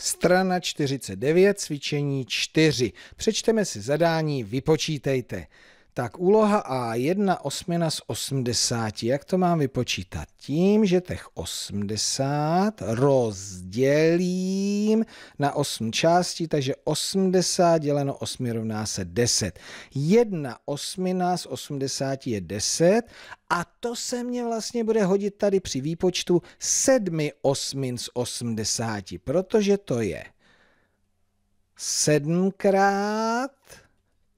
Strana 49, cvičení 4. Přečteme si zadání, vypočítejte. Tak úloha A1 osmina z 80, jak to mám vypočítat? Tím, že těch 80 rozdělím na 8 částí, takže 80 děleno 8 rovná se 10. 1 osmina z 80 je 10 a to se mě vlastně bude hodit tady při výpočtu 7 osmin z 80, protože to je 7 krát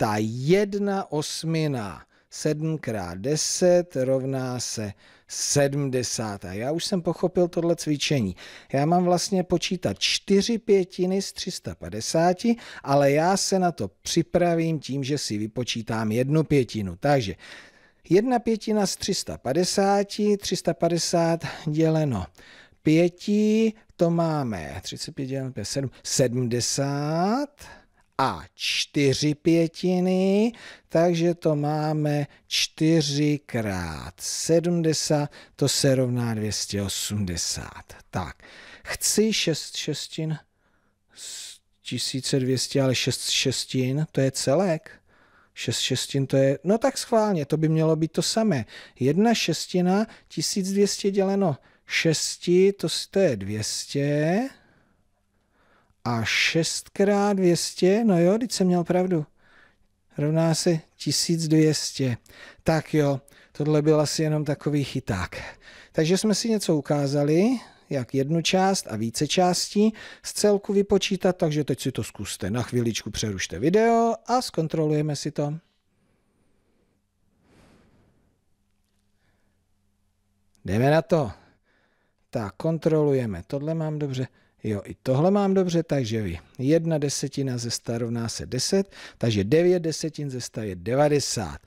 ta jedna osmina 7 x 10 rovná se 70. já už jsem pochopil tohle cvičení. Já mám vlastně počítat 4 pětiny z 350, ale já se na to připravím tím, že si vypočítám jednu pětinu. Takže jedna pětina z 350, 350 děleno 5, to máme 35 děleno 5, 7, 70 a čtyři pětiny, takže to máme 4 krát 70, to se rovná 280. Tak, chci 6 šestin, 1200, ale 6 šestin, to je celek. 6 šestin to je, no tak schválně, to by mělo být to samé. Jedna šestina, 1200 děleno 6, to, to je 200, a 6x200, no jo, teď jsem měl pravdu, rovná se 1200. Tak jo, tohle byl asi jenom takový chyták. Takže jsme si něco ukázali, jak jednu část a více částí z celku vypočítat, takže teď si to zkuste. Na chvíličku přerušte video a zkontrolujeme si to. Jdeme na to. Tak, kontrolujeme. Tohle mám dobře Jo, i tohle mám dobře, takže vy. Jedna desetina ze 100 rovná se 10, takže 9 desetin ze 100 je 90.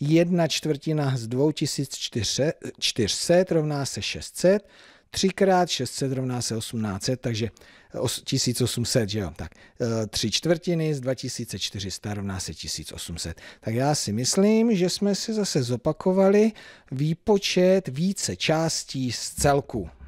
Jedna čtvrtina z 2400 rovná se 600, 3 krát 600 rovná se 1800, takže 1800, že jo, tak 3 e, čtvrtiny z 2400 rovná se 1800. Tak já si myslím, že jsme si zase zopakovali výpočet více částí z celku.